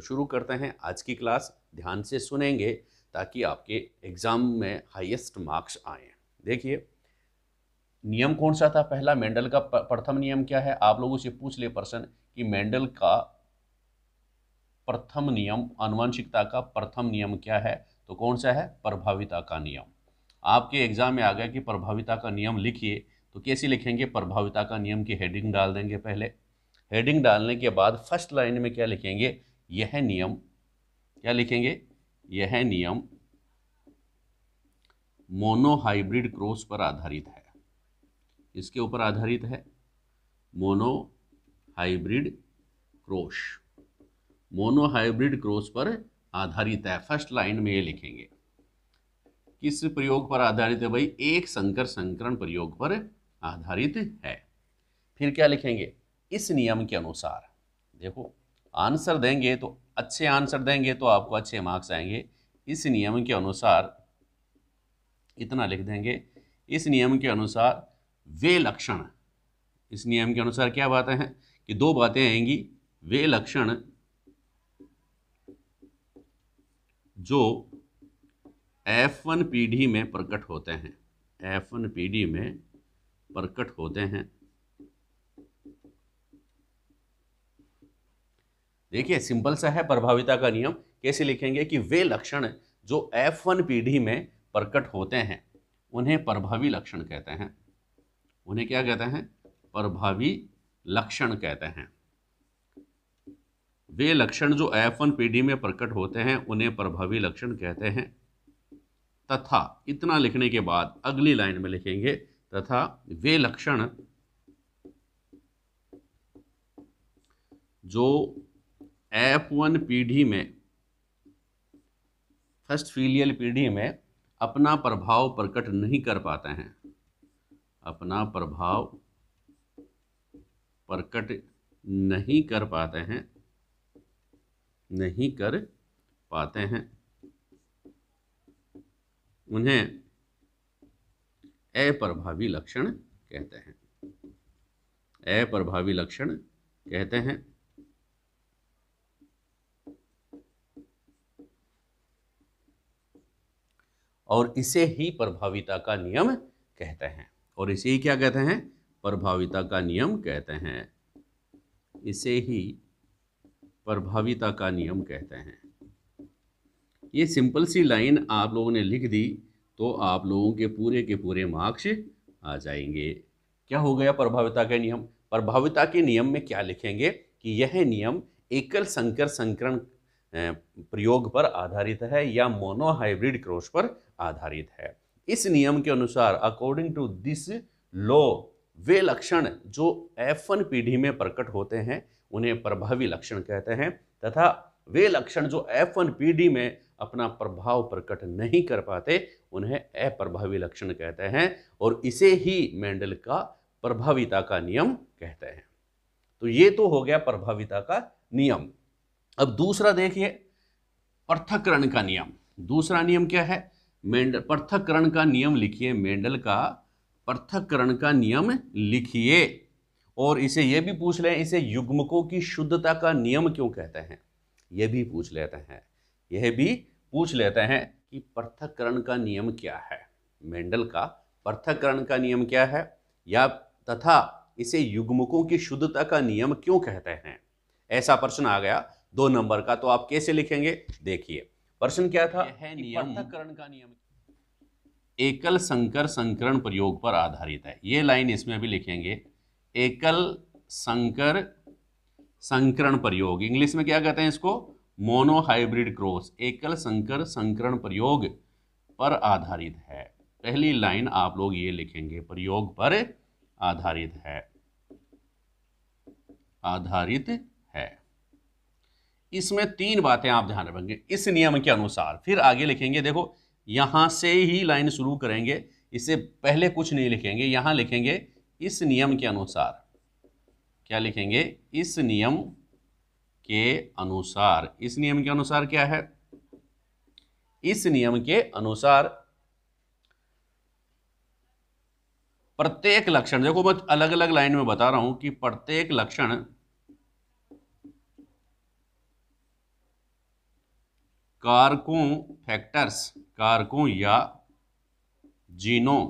तो शुरू करते हैं आज की क्लास ध्यान से सुनेंगे ताकि आपके एग्ज़ाम में हाईएस्ट मार्क्स आए देखिए नियम कौन सा था पहला मेंडल का प्रथम नियम क्या है आप लोगों से पूछ ले प्रश्न कि मेंडल का प्रथम नियम अनुवंशिकता का प्रथम नियम क्या है तो कौन सा है प्रभाविता का नियम आपके एग्जाम में आ गया कि प्रभाविता का नियम लिखिए तो कैसे लिखेंगे प्रभाविता का नियम की हेडिंग डाल देंगे पहले हेडिंग डालने के बाद फर्स्ट लाइन में क्या लिखेंगे यह नियम क्या लिखेंगे यह नियम मोनोहाइब्रिड क्रॉस पर आधारित है इसके ऊपर आधारित है मोनोहाइब्रिड क्रॉस मोनोहाइब्रिड क्रॉस पर आधारित है फर्स्ट लाइन में ये लिखेंगे किस प्रयोग पर आधारित है भाई एक संकर संकरण प्रयोग पर आधारित है फिर क्या लिखेंगे इस नियम के अनुसार देखो आंसर देंगे तो अच्छे आंसर देंगे तो आपको अच्छे मार्क्स आएंगे इस नियम के अनुसार इतना लिख देंगे इस नियम के अनुसार वे लक्षण इस नियम के अनुसार क्या बातें हैं कि दो बातें आएंगी वे लक्षण जो एफ वन पीढ़ी में प्रकट होते हैं एफ वन पीढ़ी में प्रकट होते हैं देखिए सिंपल सा है प्रभाविता का नियम कैसे लिखेंगे कि वे लक्षण जो एफ वन पीढ़ी में प्रकट होते हैं उन्हें प्रभावी लक्षण कहते हैं उन्हें क्या कहते हैं प्रभावी लक्षण कहते हैं वे लक्षण जो एफ वन पीढ़ी में प्रकट होते हैं उन्हें प्रभावी लक्षण कहते हैं तथा इतना लिखने के बाद अगली लाइन में लिखेंगे तथा वे लक्षण जो एफ वन पीढ़ी में फर्स्ट फीलियल पीढ़ी में अपना प्रभाव प्रकट नहीं कर पाते हैं अपना प्रभाव प्रकट नहीं कर पाते हैं नहीं कर पाते हैं उन्हें अप्रभावी लक्षण कहते हैं अप्रभावी लक्षण कहते हैं और इसे ही प्रभाविता का नियम कहते हैं और इसे ही क्या कहते हैं प्रभाविता का नियम कहते हैं इसे ही प्रभाविता का नियम कहते हैं ये सिंपल सी लाइन आप लोगों ने लिख दी तो आप लोगों के पूरे के पूरे मार्क्स आ जाएंगे क्या हो गया प्रभाविता के नियम प्रभाविता के नियम में क्या लिखेंगे कि यह नियम एकल संकर संकरण प्रयोग पर आधारित है या मोनो हाइब्रिड पर आधारित है इस नियम के अनुसार अकॉर्डिंग टू दिस लॉ वे लक्षण जो एफ वन पीढ़ी में प्रकट होते हैं उन्हें प्रभावी लक्षण कहते हैं तथा वे लक्षण जो एफ वन पीढ़ी में अपना प्रभाव प्रकट नहीं कर पाते उन्हें अप्रभावी लक्षण कहते हैं और इसे ही मेंडल का प्रभाविता का नियम कहते हैं तो ये तो हो गया प्रभाविता का नियम अब दूसरा देखिए पृथककरण का नियम दूसरा नियम क्या है मेंडल पृथककरण का नियम लिखिए मेंडल का पृथककरण का नियम लिखिए और इसे यह भी पूछ लें इसे युग्मकों की शुद्धता का नियम क्यों कहते हैं यह भी पूछ लेते हैं यह भी पूछ लेते हैं कि पृथककरण का नियम क्या है मेंडल का पृथककरण का नियम क्या है या तथा इसे युग्मकों की शुद्धता का नियम क्यों कहते हैं ऐसा प्रश्न आ गया दो नंबर का तो आप कैसे लिखेंगे देखिए प्रश्न क्या था है नियम का नियम एकल संकर संकरण प्रयोग पर आधारित है ये लाइन इसमें भी लिखेंगे एकल संकर संकरण प्रयोग इंग्लिश में क्या कहते हैं इसको मोनोहाइब्रिड क्रॉस एकल संकर संकरण प्रयोग पर आधारित है पहली लाइन आप लोग ये लिखेंगे प्रयोग पर आधारित है आधारित है इसमें तीन बातें आप ध्यान रखेंगे इस नियम के अनुसार फिर आगे लिखेंगे देखो यहाँ से ही लाइन शुरू करेंगे इससे पहले कुछ नहीं लिखेंगे यहाँ लिखेंगे इस नियम के अनुसार क्या लिखेंगे इस नियम के अनुसार इस नियम के अनुसार क्या है इस नियम के अनुसार प्रत्येक लक्षण देखो मैं अलग अलग लाइन में बता रहा हूं कि प्रत्येक लक्षण कारकों फैक्टर्स कारकों या जीनों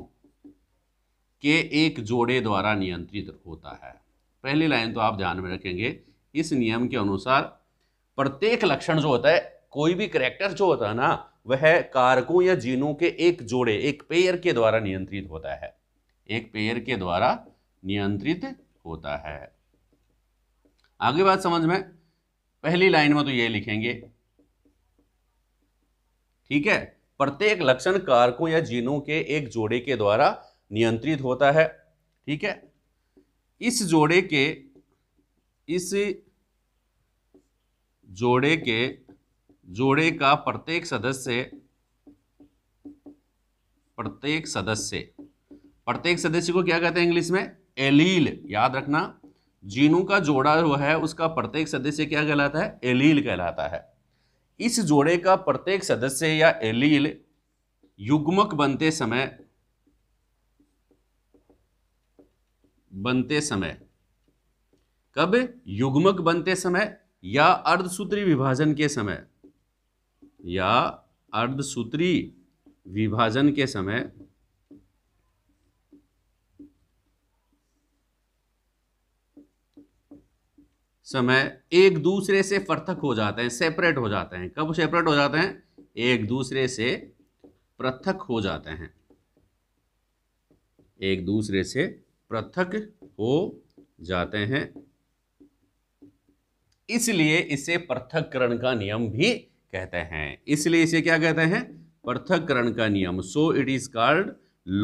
के एक जोड़े द्वारा नियंत्रित होता है पहली लाइन तो आप ध्यान में रखेंगे इस नियम के अनुसार प्रत्येक लक्षण जो होता है कोई भी करेक्टर जो होता है ना वह कारकों या जीनों के एक जोड़े एक पेयर के द्वारा नियंत्रित होता है एक पेयर के द्वारा नियंत्रित होता है आगे बात समझ में पहली लाइन में तो यह लिखेंगे ठीक है प्रत्येक लक्षण कारकों या जीनों के एक जोड़े के द्वारा नियंत्रित होता है ठीक है इस जोड़े के इस जोड़े के जोड़े का प्रत्येक सदस्य प्रत्येक सदस्य प्रत्येक सदस्य को क्या कहते हैं इंग्लिश में एलील याद रखना जीनों का जोड़ा जो है उसका प्रत्येक सदस्य क्या कहलाता है एलील कहलाता है इस जोड़े का प्रत्येक सदस्य या एलील युग्मक बनते समय बनते समय कब युग्मक बनते समय या अर्धसूत्री विभाजन के समय या अर्धसूत्री विभाजन के समय समय एक दूसरे से पृथक हो जाते हैं सेपरेट हो जाते हैं कब सेपरेट हो जाते हैं एक दूसरे से पृथक हो जाते हैं एक दूसरे से पृथक हो जाते हैं इसलिए इसे पृथककरण का नियम भी कहते हैं इसलिए इसे क्या कहते हैं पृथककरण का नियम so it is called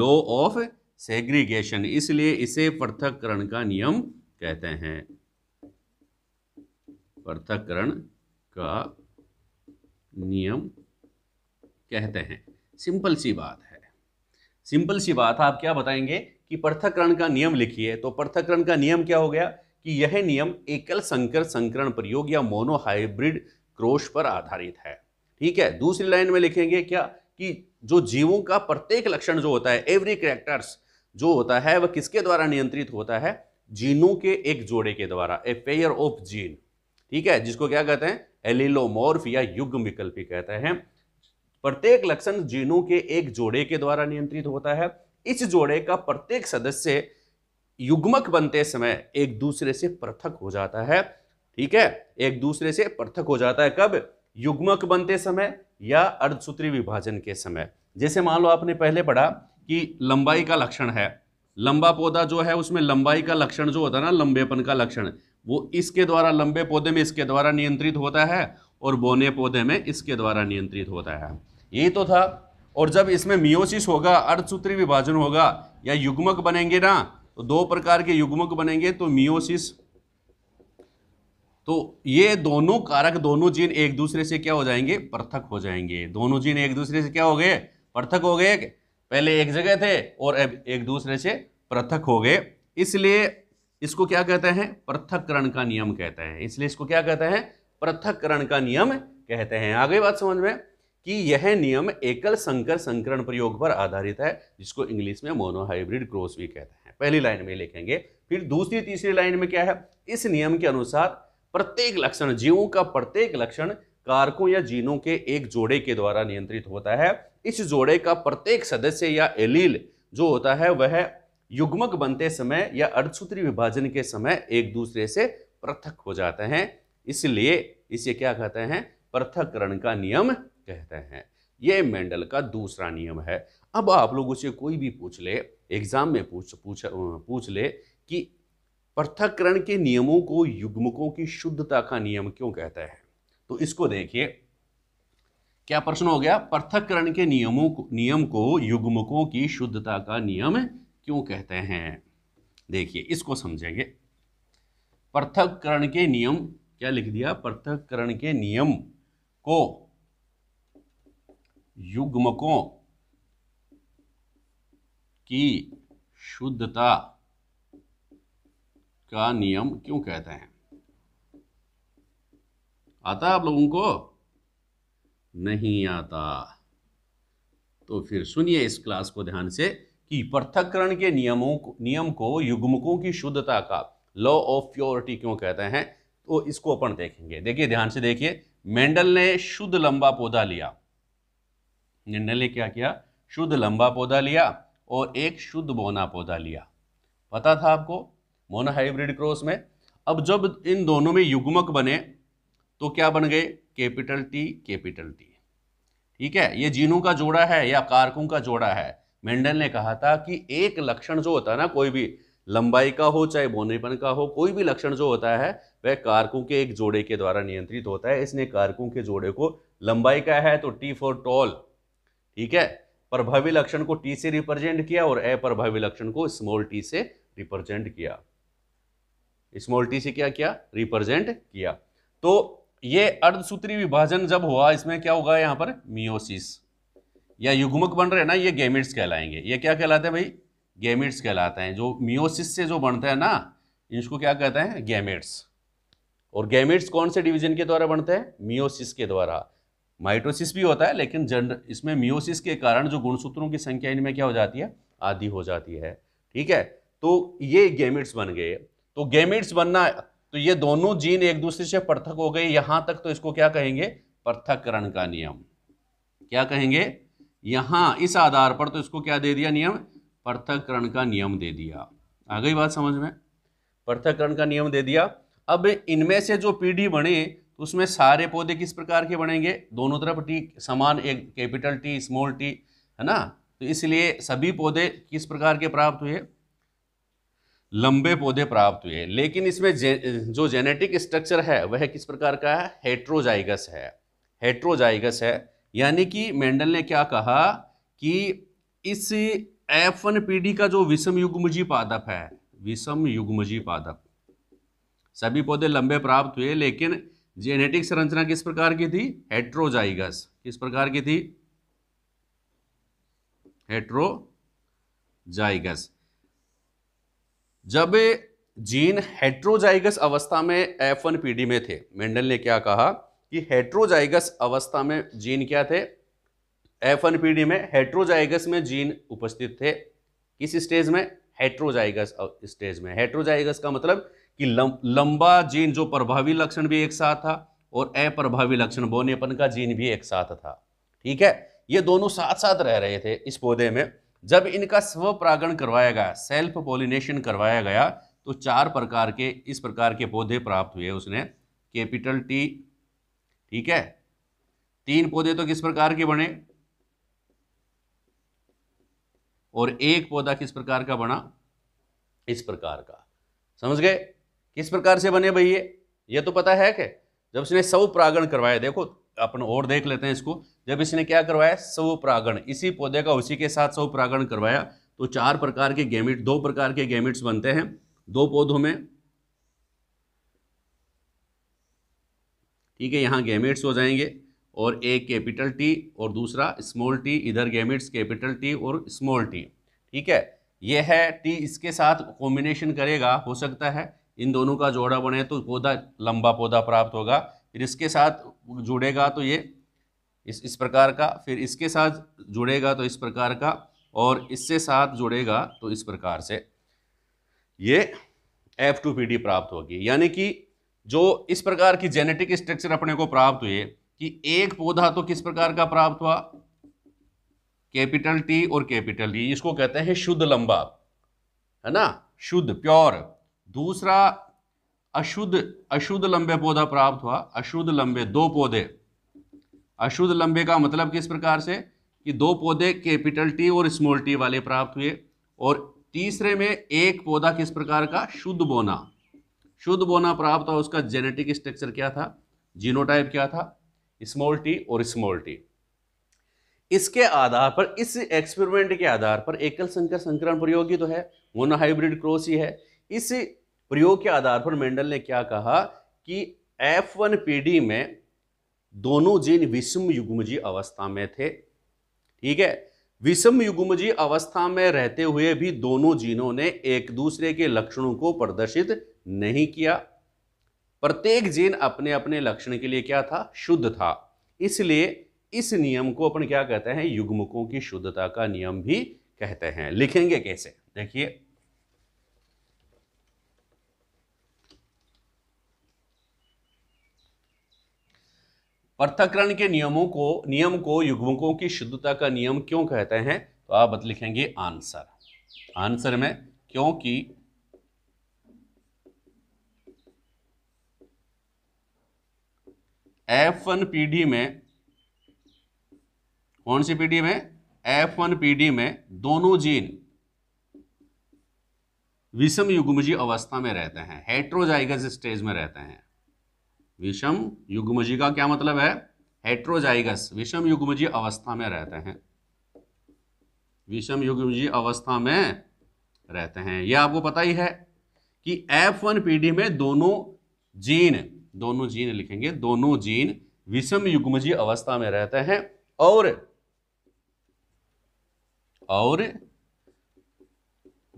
law of segregation इसलिए इसे पृथककरण का नियम कहते हैं पृथकरण का नियम कहते हैं सिंपल सी बात है सिंपल सी बात आप क्या बताएंगे कि पृथकरण का नियम लिखिए तो पृथकरण का नियम क्या हो गया कि यह नियम एकल संकर संकरण प्रयोग या मोनोहाइब्रिड क्रोश पर आधारित है ठीक है दूसरी लाइन में लिखेंगे क्या कि जो जीवों का प्रत्येक लक्षण जो होता है एवरी करेक्टर्स जो होता है वह किसके द्वारा नियंत्रित होता है जीनों के एक जोड़े के द्वारा ए पेयर ऑफ जीन ठीक है जिसको क्या कहते हैं एलिलोमोर्फ या युग्म विकल्पी कहते हैं प्रत्येक लक्षण जीनों के एक जोड़े के द्वारा नियंत्रित होता है इस जोड़े का प्रत्येक सदस्य युग्मक बनते समय एक दूसरे से पृथक हो जाता है ठीक है एक दूसरे से पृथक हो जाता है कब युग्मक बनते समय या अर्धसूत्री विभाजन के समय जैसे मान लो आपने पहले पढ़ा कि लंबाई का लक्षण है लंबा पौधा जो है उसमें लंबाई का लक्षण जो होता है ना लंबेपन का लक्षण वो इसके द्वारा लंबे पौधे में इसके द्वारा नियंत्रित होता है और बोने पौधे में इसके द्वारा नियंत्रित होता है यही तो था और जब इसमें मियोसिस होगा अर्धसूत्री विभाजन होगा या युग्मक बनेंगे ना तो दो प्रकार के युग्मक बनेंगे तो मियोसिस तो ये दोनों कारक दोनों जीन एक दूसरे से क्या हो जाएंगे पृथक हो जाएंगे दोनों जीन एक दूसरे से क्या हो गए पृथक हो गए पहले एक जगह थे और अब एक दूसरे से पृथक हो गए इसलिए इसको क्या कहते हैं पृथककरण का नियम कहते हैं इसलिए इसको क्या कहते हैं पृथककरण का नियम कहते हैं आगे बात समझ में कि यह नियम एकल संकर संकरण प्रयोग पर आधारित है जिसको इंग्लिश में मोनोहाइब्रिड क्रॉस भी कहते हैं पहली लाइन में लिखेंगे फिर दूसरी तीसरी लाइन में क्या है इस नियम के अनुसार प्रत्येक लक्षण जीवों का प्रत्येक लक्षण कारकों या जीनों के एक जोड़े के द्वारा नियंत्रित होता है इस जोड़े का प्रत्येक सदस्य या एलील जो होता है वह युग्मक बनते समय या अर्धसूत्री विभाजन के समय एक दूसरे से पृथक हो जाते हैं इसलिए इसे क्या कहते हैं पृथककरण का नियम कहते हैं ये मेंडल का दूसरा नियम है अब आप लोग उसे कोई भी पूछ ले एग्जाम में पूछ पूछ पूछ ले कि पृथककरण के नियमों को युग्मकों की शुद्धता का नियम क्यों कहते हैं तो इसको देखिए क्या प्रश्न हो गया पृथककरण के नियमों को नियम को युग्मकों की शुद्धता का नियम क्यों कहते हैं देखिए इसको समझेंगे पृथककरण के नियम क्या लिख दिया पृथककरण के नियम को युग्मकों की शुद्धता का नियम क्यों कहते हैं आता आप लोगों को नहीं आता तो फिर सुनिए इस क्लास को ध्यान से कि पृथककरण के नियमों नियम को युग्मकों की शुद्धता का लॉ ऑफ प्योरिटी क्यों कहते हैं तो इसको अपन देखेंगे देखिए ध्यान से देखिए मेंडल ने शुद्ध लंबा पौधा लिया मेंडल ने क्या किया शुद्ध लंबा पौधा लिया और एक शुद्ध बोना पौधा लिया पता था आपको मोना हाइब्रिड क्रॉस में अब जब इन दोनों में युग्मक बने तो क्या बन गए कैपिटल टी कैपिटल टी ठीक है ये जीनों का जोड़ा है या कारकों का जोड़ा है मेंडल ने कहा था कि एक लक्षण जो होता है ना कोई भी लंबाई का हो चाहे बोनेपन का हो कोई भी लक्षण जो होता है वह कारकों के एक जोड़े के द्वारा नियंत्रित होता है इसने कारकों के जोड़े को लंबाई का है तो टी फॉर टॉल ठीक है प्रभावी लक्षण को टी से रिप्रेजेंट किया और अप्रभावी लक्षण को स्मॉल टी से रिप्रेजेंट किया स्मॉल टी से क्या किया रिप्रेजेंट किया तो ये अर्धसूत्री विभाजन जब हुआ इसमें क्या होगा यहां पर मियोसिस या युगमक बन रहे हैं ना ये गेमिट्स कहलाएंगे ये क्या कहलाते हैं भाई गेमिट्स कहलाते हैं जो मियोसिस से जो बनता है ना इसको क्या कहते हैं गेमिट्स और गेमिट्स कौन से डिवीजन के द्वारा बनते हैं मियोसिस के द्वारा माइटोसिस भी होता है लेकिन जन इसमें मियोसिस के कारण जो गुणसूत्रों की संख्या इनमें क्या हो जाती है आधी हो जाती है ठीक है तो ये गेमिट्स बन गए तो गेमिट्स बनना तो ये दोनों जीन एक दूसरे से पृथक हो गए यहां तक तो इसको क्या कहेंगे पृथककरण का नियम क्या कहेंगे यहां इस आधार पर तो इसको क्या दे दिया नियम पृथककरण का नियम दे दिया आ गई बात समझ में पृथककरण का नियम दे दिया अब इनमें से जो पीढ़ी बने तो उसमें सारे पौधे किस प्रकार के बनेंगे दोनों तरफ टी समान एक कैपिटल टी स्मॉल टी है ना तो इसलिए सभी पौधे किस प्रकार के प्राप्त हुए लंबे पौधे प्राप्त हुए लेकिन इसमें जे, जो जेनेटिक स्ट्रक्चर है वह किस प्रकार का है हेट्रोजाइगस है हेट्रोजाइगस है यानी कि मेंडल ने क्या कहा कि इस एफ वन पीडी का जो विषम युग्मजी पादप है विषम युग्मजी पादप सभी पौधे लंबे प्राप्त हुए लेकिन जेनेटिक संरचना किस प्रकार की थी हेट्रोजाइगस किस प्रकार की थी हेट्रोजाइगस जब जीन हेट्रोजाइगस अवस्था में एफ वन पीढ़ी में थे मेंडल ने क्या कहा कि हेट्रोजाइगस अवस्था में जीन क्या थे एफ एन पी डी में हेट्रोजाइगस में जीन उपस्थित थे किस स्टेज में हेट्रोजाइगस स्टेज में हेट्रोजाइगस का मतलब कि लं, लंबा जीन जो प्रभावी लक्षण भी एक साथ था और अप्रभावी लक्षण बोनेपन का जीन भी एक साथ था ठीक है ये दोनों साथ साथ रह रहे थे इस पौधे में जब इनका स्व परागण करवाया गया सेल्फ पोलिनेशन करवाया गया तो चार प्रकार के इस प्रकार के पौधे प्राप्त हुए उसने कैपिटल टी ठीक है तीन पौधे तो किस प्रकार के बने और एक पौधा किस प्रकार का बना इस प्रकार का समझ गए किस प्रकार से बने भैया ये तो पता है क्या जब इसने सौ प्रागण करवाया देखो अपन और देख लेते हैं इसको जब इसने क्या करवाया सौ प्रागण इसी पौधे का उसी के साथ सौ प्रागण करवाया तो चार प्रकार के गेमिट दो प्रकार के गेमिट्स बनते हैं दो पौधों में ठीक है यहाँ गैमेट्स हो जाएंगे और एक कैपिटल टी और दूसरा स्मॉल टी इधर गैमेट्स कैपिटल टी और स्मॉल टी ठीक है यह है टी इसके साथ कॉम्बिनेशन करेगा हो सकता है इन दोनों का जोड़ा बने तो पौधा लंबा पौधा प्राप्त होगा फिर इसके साथ जुड़ेगा तो ये इस इस प्रकार का फिर इसके साथ जुड़ेगा तो इस प्रकार का और इससे साथ जुड़ेगा तो इस प्रकार से ये एफ टू पी डी प्राप्त होगी यानी कि जो इस प्रकार की जेनेटिक स्ट्रक्चर अपने को प्राप्त हुए कि एक पौधा तो किस प्रकार का प्राप्त हुआ कैपिटल टी और कैपिटल डी इसको कहते हैं शुद्ध लंबा है ना शुद्ध प्योर दूसरा अशुद्ध अशुद्ध लंबे पौधा प्राप्त हुआ अशुद्ध लंबे दो पौधे अशुद्ध लंबे का मतलब किस प्रकार से कि दो पौधे कैपिटल टी और स्मॉल टी वाले प्राप्त हुए और तीसरे में एक पौधा किस प्रकार का शुद्ध बोना शुद्ध बोना प्राप्त और उसका जेनेटिक स्ट्रक्चर क्या था जीनोटाइप क्या था स्मॉल टी और स्मॉल टी इसके आधार पर इस एक्सपेरिमेंट के आधार पर एकल संकर संक्रमण प्रयोग ही तो है मोनोहाइब्रिड क्रॉस ही है इस प्रयोग के आधार पर मेंडल ने क्या कहा कि एफ वन पीढ़ी में दोनों जीन विषम युग्मजी अवस्था में थे ठीक है विषम युग्मजी अवस्था में रहते हुए भी दोनों जीनों ने एक दूसरे के लक्षणों को प्रदर्शित नहीं किया प्रत्येक जीन अपने अपने लक्षण के लिए क्या था शुद्ध था इसलिए इस नियम को अपन क्या कहते हैं युग्मकों की शुद्धता का नियम भी कहते हैं लिखेंगे कैसे देखिए पृथककरण के नियमों को नियम को युग्मकों की शुद्धता का नियम क्यों कहते हैं तो आप लिखेंगे आंसर आंसर में क्योंकि एफ वन पीढ़ी में कौन सी पीढ़ी में एफ वन पीढ़ी में दोनों जीन विषम युग्मजी अवस्था में रहते हैं हेट्रोजाइगस स्टेज में रहते हैं विषम युग्मजी का क्या मतलब है हेट्रोजाइगस विषम युग्मजी अवस्था में रहते हैं विषम युग्मजी अवस्था में रहते हैं यह आपको पता ही है कि एफ वन पीढ़ी में दोनों जीन दोनों जीन लिखेंगे दोनों जीन विषम युग्मजी अवस्था में रहते हैं और और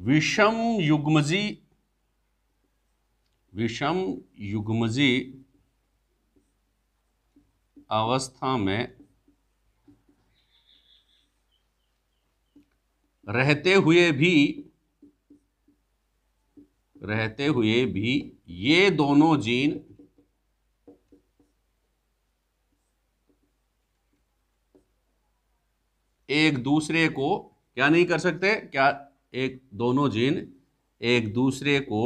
विषम युग्मजी विषम युग्मजी अवस्था में रहते हुए भी रहते हुए भी ये दोनों जीन एक दूसरे को क्या नहीं कर सकते क्या एक दोनों जीन एक दूसरे को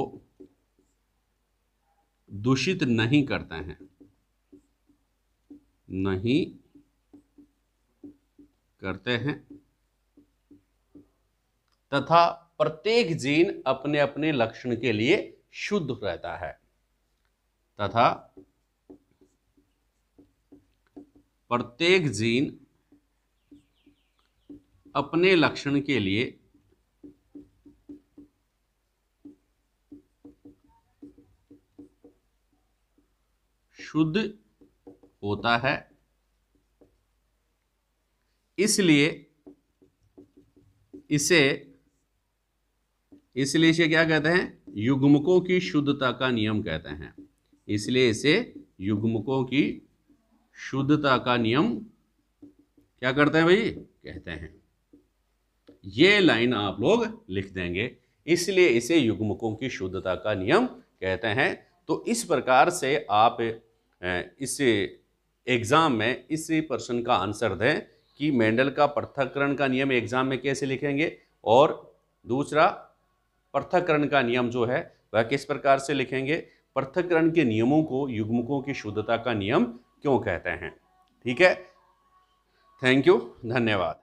दूषित नहीं करते हैं नहीं करते हैं तथा प्रत्येक जीन अपने अपने लक्षण के लिए शुद्ध रहता है तथा प्रत्येक जीन अपने लक्षण के लिए शुद्ध होता है इसलिए इसे इसलिए इसे क्या कहते हैं युग्मकों की शुद्धता का नियम कहते हैं इसलिए इसे युग्मकों की शुद्धता का नियम क्या करते हैं भाई कहते हैं ये लाइन आप लोग लिख देंगे इसलिए इसे युग्मकों की शुद्धता का नियम कहते हैं तो इस प्रकार से आप इस एग्ज़ाम में इसी प्रश्न का आंसर दें कि मेंडल का पृथककरण का नियम एग्ज़ाम में कैसे लिखेंगे और दूसरा पृथककरण का नियम जो है वह किस प्रकार से लिखेंगे पृथककरण के नियमों को युग्मकों की शुद्धता का नियम क्यों कहते हैं ठीक है थैंक यू धन्यवाद